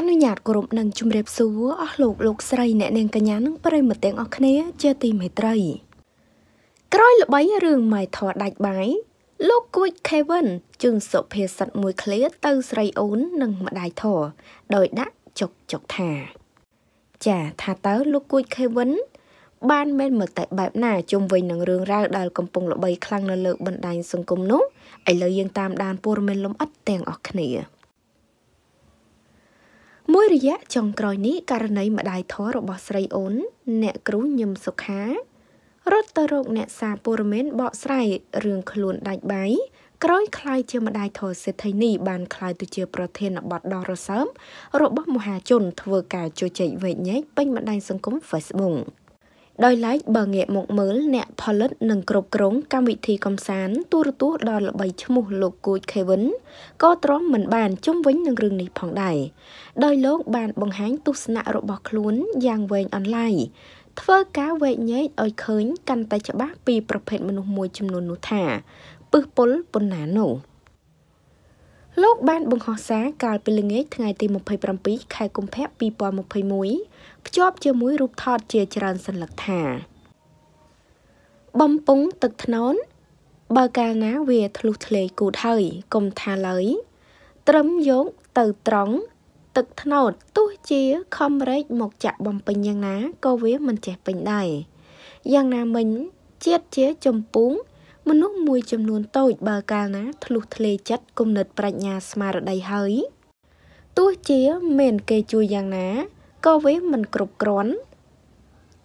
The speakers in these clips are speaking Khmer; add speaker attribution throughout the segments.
Speaker 1: នុញ្ញាតគោរពនឹងជម្រាបសួរអស់លោកលោកស្រីអ្នកនាងកញ្ញានិងប្រិមត្តទាំងអស់គ្នាជាទីមេត្រីក្រោយល្បីរឿងម៉ែធေါ်ដាច់បាយលោកគួច Kevin ជើងសុភាសិតមួយឃ្លាទៅស្រីអូននិងម្ដាយធေါ်ដោយដាក់ចុកចុកថា ចាថាតើលោកគួច Kevin បានមិនមើលតែបែបណាជុំវិញនឹងរឿងរ៉ាវដែលកំពុងល្បីខ្លាំងនៅលើបណ្ដាញសង្គមនោះឥឡូវយើងតាមដានព័ត៌មានលម្អិតទាំងអស់គ្នារយៈចុងក្រោយនេះករណីម្ដាយធម៌របស់ស្រីអូន អ្នកគ្រូញឹមសុខារត់ទៅរកអ្នកសារព័ត៌មានបកស្រាយរឿងខ្លួនដាច់បាយក្រោយคล้ายជាម្ដាយធរសេដ្ឋីនេះបានคล้ายទៅជា ប្រធានបទដ៏រសើបរបស់មហាជនធ្វើការជជែកវែកញែកពេញបណ្ដាញសង្គម Facebook ដោយឡែកបើងាកមកមើលអ្នកផលិតនិងគ្រប់គ្រងកម្មវិធីកំសាន្តទូរទស្សន៍ដ៏ល្បីឈ្មោះលោកគូចខេវិនក៏ទ្រាំមិនបានជុំវិញនឹងរឿងនេះផងដែរដោយលោកបានបង្ហាញទស្សនៈរបស់ខ្លួនយ៉ាងវែងអន្លាយធ្វើការវែកញែកឲ្យឃើញកាន់តែច្បាស់ពីប្រភេទមនុស្សមួយចំនួននោះថាពឹសពុលប៉ុណ្ណានោះ។លោកបានបង្ហោះសារកាលពីល្ងាចថ្ងៃទី27ខែកុម្ភៈ2021ភ្ជាប់ជាមួយរូបថត ជាច្រើនសន្លឹកថាបំពង់ទឹកធ្នន់បើកាលណាវាធ្លុះធ្លេគូតហើយកុំថាឡើយត្រឹមយកទៅត្រង់ទឹកធ្នោតទោះជាខំរែកមកចាក់បំពេញយ៉ាងណាក៏វាមិនចេះពេញដែរយ៉ាងណាមិញជាតិជាចម្ពូងមនុស្សមួយចំនួនតូចបើកាលណាធ្លុះធ្លេចិត្តគំនិតប្រាជ្ញាស្មារតីហើយទោះជាមានគេជួយយ៉ាងណាក៏វាមិនគ្រប់គ្រាន់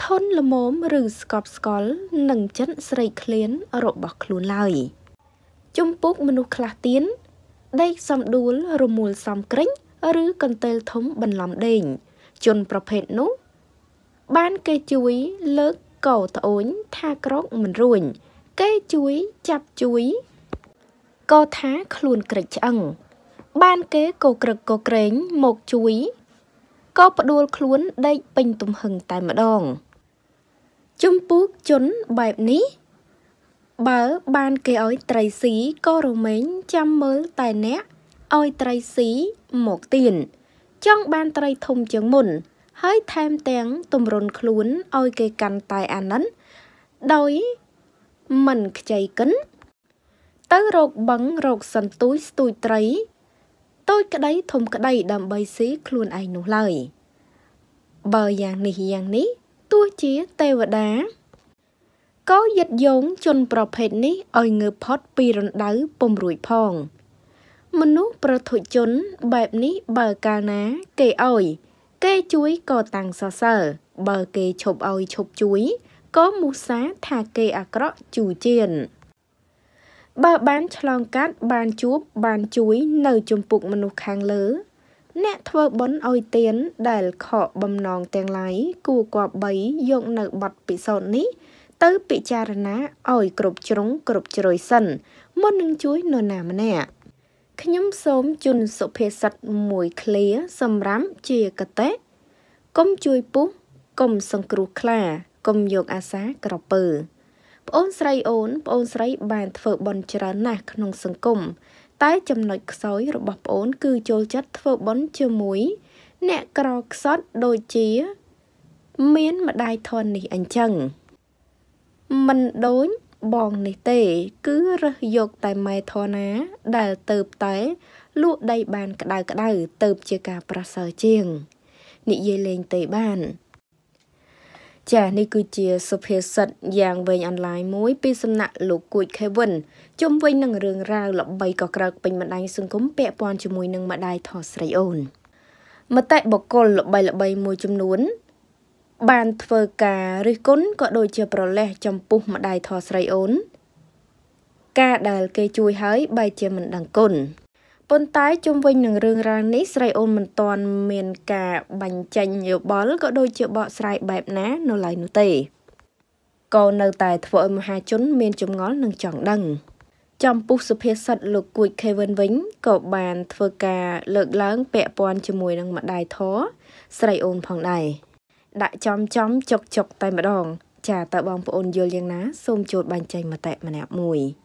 Speaker 1: ធន់ល្មមឬស្កប់ស្កល់នឹងចិត្តស្រីក្លៀនរបស់ខ្លួនឡើយជំពូកមនុស្សខ្លះទៀតដេកសំដួលរមូលសំក្រិញឬកន្ទេលធំបន្លំដេញជនប្រភេទនោះ បានគេជួយលើកកោតអូនថាក្រោកមិនរួញគេជួយចាប់ជួយក៏ថាខ្លួនក្រិចឆ្អឹង បានគេក៏ក្រឹកក៏ក្រែងមកជួយក៏ផ្ដួលខ្លួនដេកពេញទំហឹងតែម្ដងជំពូកជនបែបនេះបើបានគេឲ្យត្រីស៊ីក៏រមែងចាំមើលតែអ្នកឲ្យត្រីស៊ីមកទៀនចង់បានត្រីធំជាងមុន ហើយថែមទាំងទំរុនខ្លួនឲ្យគេកាន់តែអាណិតដោយមិនខ្ចីកិនទៅរកបឹងរកសន្ទូចស្ទួយត្រីតូចក្តីធំក្តីដើម្បីស៊ីខ្លួនឯងនោះឡើយបើយ៉ាងនេះយ៉ាងនេះទោះជាទេវតាក៏យិតយងជនប្រភេទនេះឲ្យងើបផុតពីរណ្ដៅពំរួយផង មនុស្សប្រធុជនបែបនេះបើកាលណាគេអោយគេជួយក៏តាំងសរសើរបើគេឈប់អោយឈប់ជួយក៏មូសាថាគេអាក្រក់ជូរជានបើបានឆ្លងកាត់បានជួប បានជួយ នៅ ជំពូកមនុស្សខាងលើ អ្នកធ្វើបុណ្យឲ្យទានដែលខកបំណងទាំងឡាយគួរគប្បីយកនៅប័ណ្ណពិសោធន៍នេះ ទៅពិចារណាឲ្យគ្រប់ជ្រុង គ្រប់ជ្រោយសិន មុននឹងជួយនរណាម្នាក់ខ្ញុំសូមជូនសុភាសិតមួយឃ្លាសម្រាប់ជាកតេកុំជួយពុះកុំសង្គ្រោះខ្លាកុំយកអាសាក្រពើប្អូនស្រីអូនប្អូនស្រីបាន ធ្វើបន់ច្រើនណាស់ក្នុងសង្គមតែចំណុចខ្សោយរបស់ប្អូន គឺចូលចិត្តធ្វើបន់ជាមួយ អ្នកក្រខ្សត់ដូចជា មានម្ដាយធននេះអញ្ចឹងមិនដូចបងនេះទេ គឺរើសយកតែម៉ែធនាដែលទៅបតែលក់ដីបានក្តៅក្តៅទៅបជាការប្រសើរជាងនិយាយលេងទេបានចានេះគឺជាសុភាសិតយ៉ាងវែងអនឡាញមួយពីសំណាក់លោកគួចខេវិនជុំវិញនឹងរឿងរ៉ាវល្បីក៏ក្រើកពេញបណ្ដាញសង្គមពាក់ព័ន្ធជាមួយនឹងម្ដាយថតស្រីអូនមតិបុគ្គលល្បីល្បីមួយចំនួនបានធ្វើការរិះគន់ក៏ដូចជាប្រលេះចំពោះម្ដាយថតស្រីអូន ការដែលគេជួយហើយបែរជាមិនដឹងគុណប៉ុន្តែជុំវិញនឹងរឿងរ៉ាវនេះស្រីអូនមិនទាន់មានការបញ្ចេញយោបល់ក៏ដូចជាបកស្រាយបែបណានៅឡើយនោះទេក៏នៅតែធ្វើឲ្យមហាជនមានចម្ងល់និងចង់ដឹង ចំពុះសុភាសិតលោកគួច Kevin វិញក៏បានធ្វើការលើកឡើងពាក់ព័ន្ធជាមួយនឹងម្ដាយធរស្រីអូនផងដែរដាក់ចំចំចុកចុកតែម្ដងចាតើបងប្អូនយល់យ៉ាងណាសូមចូលបញ្ចេញមតិម្នាក់មួយ។